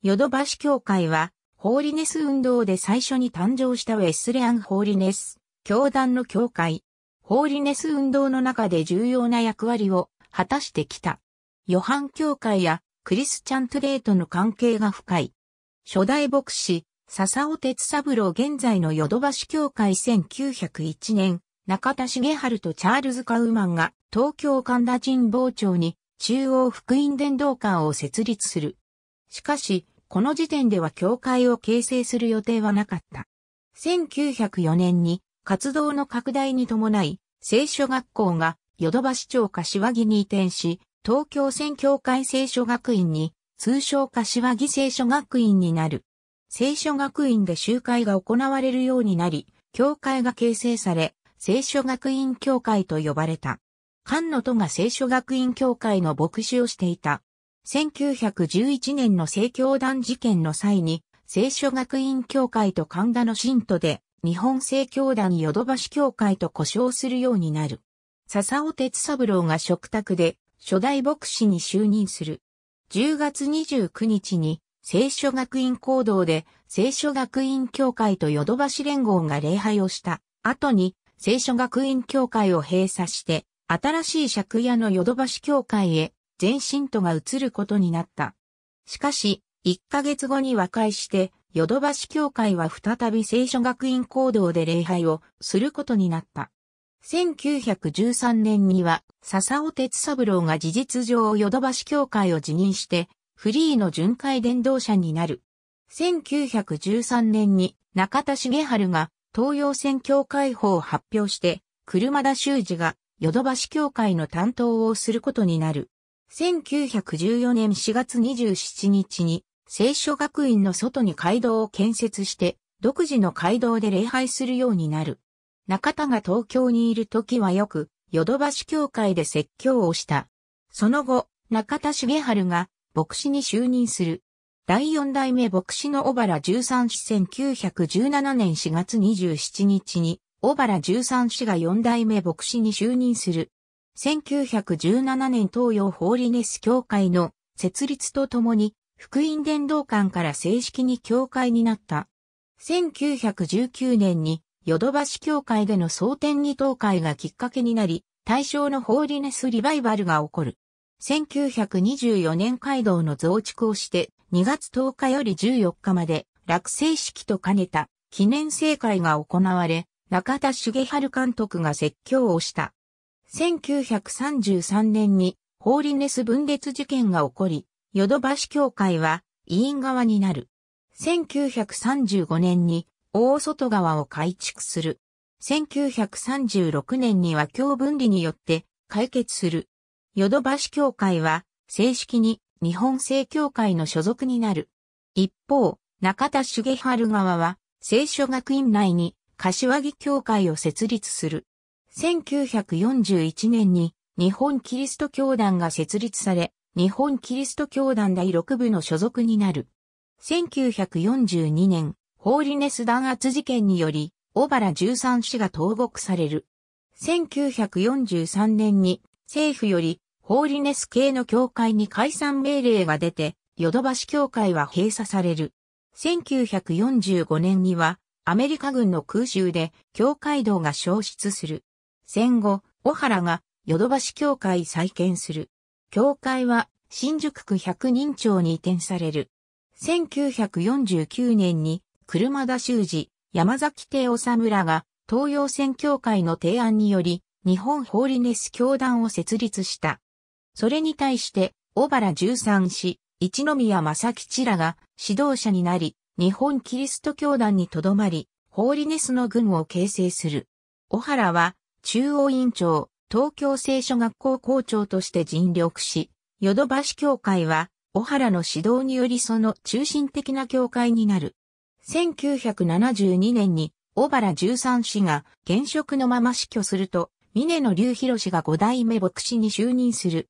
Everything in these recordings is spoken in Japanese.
ヨドバシ協会は、ホーリネス運動で最初に誕生したウェスレアン・ホーリネス、教団の協会。ホーリネス運動の中で重要な役割を果たしてきた。ヨハン協会やクリスチャン・トゥデーとの関係が深い。初代牧師、笹尾哲三郎現在のヨドバシ協会1901年、中田重春とチャールズ・カウマンが東京神田神保町に中央福音伝道館を設立する。しかし、この時点では教会を形成する予定はなかった。1904年に活動の拡大に伴い、聖書学校がヨドバシ町柏木に移転し、東京選教会聖書学院に、通称柏木聖書学院になる。聖書学院で集会が行われるようになり、教会が形成され、聖書学院教会と呼ばれた。菅野都が聖書学院教会の牧師をしていた。1911年の聖教団事件の際に、聖書学院協会と神田の信徒で、日本聖教団ヨドバシ協会と呼称するようになる。笹尾哲三郎が食卓で、初代牧師に就任する。10月29日に、聖書学院行動で、聖書学院協会とヨドバシ連合が礼拝をした後に、聖書学院協会を閉鎖して、新しい借家のヨドバシ協会へ全身徒が移ることになった。しかし、1ヶ月後に和解して、ヨドバシ教会は再び聖書学院行動で礼拝をすることになった。1913年には、笹尾哲三郎が事実上ヨドバシ教会を辞任して、フリーの巡回伝道者になる。1913年に中田茂春が東洋宣教会法を発表して、車田修二がヨドバシ教会の担当をすることになる。1914年4月27日に、聖書学院の外に街道を建設して、独自の街道で礼拝するようになる。中田が東京にいる時はよく、ヨドバシ教会で説教をした。その後、中田茂春が牧師に就任する。第四代目牧師の小原十三氏1917年4月27日に、小原十三氏が四代目牧師に就任する。1917年東洋ホーリネス教会の設立とともに、福音伝道館から正式に教会になった。1919年に、ヨドバシ教会での蒼天二等会がきっかけになり、対象のホーリネスリバイバルが起こる。1924年街道の増築をして、2月10日より14日まで、落成式と兼ねた記念盛会が行われ、中田茂春監督が説教をした。1933年にホーリネス分裂事件が起こり、ヨドバシ協会は委員側になる。1935年に大外側を改築する。1936年には共分離によって解決する。ヨドバシ協会は正式に日本正協会の所属になる。一方、中田茂春側は聖書学院内に柏木協会を設立する。1941年に日本キリスト教団が設立され、日本キリスト教団第6部の所属になる。1942年、ホーリネス弾圧事件により、小原13氏が投獄される。1943年に政府よりホーリネス系の教会に解散命令が出て、ヨドバシ教会は閉鎖される。1945年にはアメリカ軍の空襲で教会道が消失する。戦後、小原がヨドバシ協会再建する。協会は新宿区百人町に移転される。1949年に車田修司、山崎帝治村が東洋戦協会の提案により日本ホーリネス教団を設立した。それに対して小原十三氏、一宮正吉らが指導者になり、日本キリスト教団にとどまり、ホーリネスの軍を形成する。小原は中央委員長、東京聖書学校校長として尽力し、ヨドバシ教会は、小原の指導によりその中心的な教会になる。1972年に、小原十三氏が現職のまま死去すると、峰野隆博氏が五代目牧師に就任する。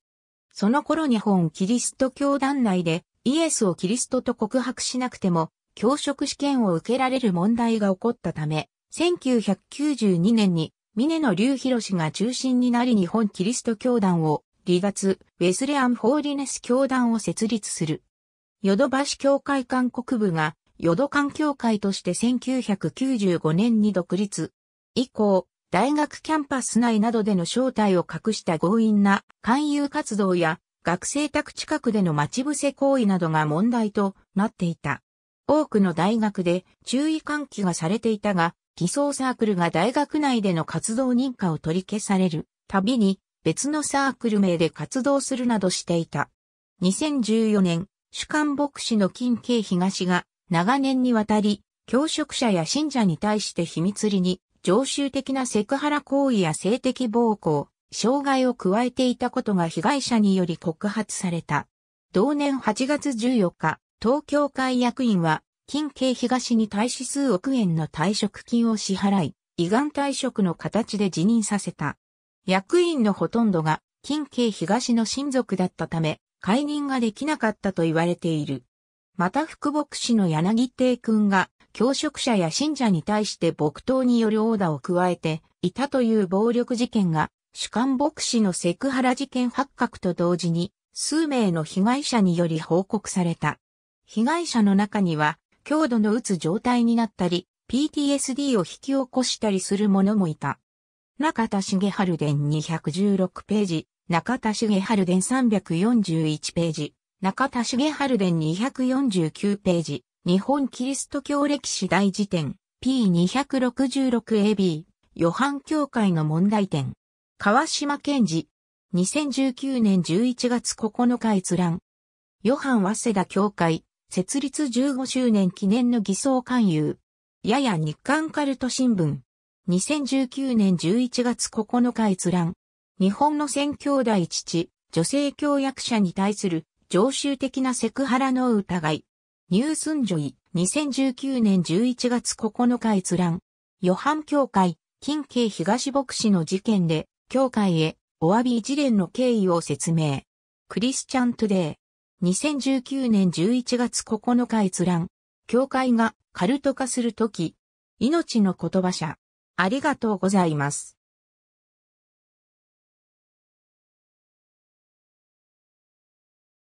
その頃日本キリスト教団内でイエスをキリストと告白しなくても教職試験を受けられる問題が起こったため、1992年に峰野隆博が中心になり日本キリスト教団を離脱、ウェスレアン・ホーリネス教団を設立する。ヨドバシ教会韓国部が、ヨド環境教会として1995年に独立。以降、大学キャンパス内などでの正体を隠した強引な勧誘活動や学生宅近くでの待ち伏せ行為などが問題となっていた。多くの大学で注意喚起がされていたが、偽装サークルが大学内での活動認可を取り消されるたびに別のサークル名で活動するなどしていた。2014年、主幹牧師の金慶東が長年にわたり教職者や信者に対して秘密裏に常習的なセクハラ行為や性的暴行、障害を加えていたことが被害者により告発された。同年8月14日、東京会役員は近景東に対し数億円の退職金を支払い、依願退職の形で辞任させた。役員のほとんどが近景東の親族だったため、解任ができなかったと言われている。また副牧師の柳亭君が、教職者や信者に対して木刀によるオーダーを加えていたという暴力事件が、主幹牧師のセクハラ事件発覚と同時に、数名の被害者により報告された。被害者の中には、強度の打つ状態になったり、PTSD を引き起こしたりする者もいた。中田茂春伝216ページ、中田茂春伝341ページ、中田茂春伝249ページ、日本キリスト教歴史大辞典、P266AB、ヨハン教会の問題点。川島健治、2019年11月9日閲覧。ヨハン早稲田教会、設立15周年記念の偽装勧誘。やや日刊カルト新聞。2019年11月9日閲覧。日本の選兄弟父、女性教約者に対する常習的なセクハラの疑い。ニュースンジョイ、2019年11月9日閲覧。ヨハン教会、近畿東牧師の事件で、教会へお詫び一連の経緯を説明。クリスチャントゥデー。2019年11月9日閲覧、教会がカルト化するとき、命の言葉者、ありがとうございます。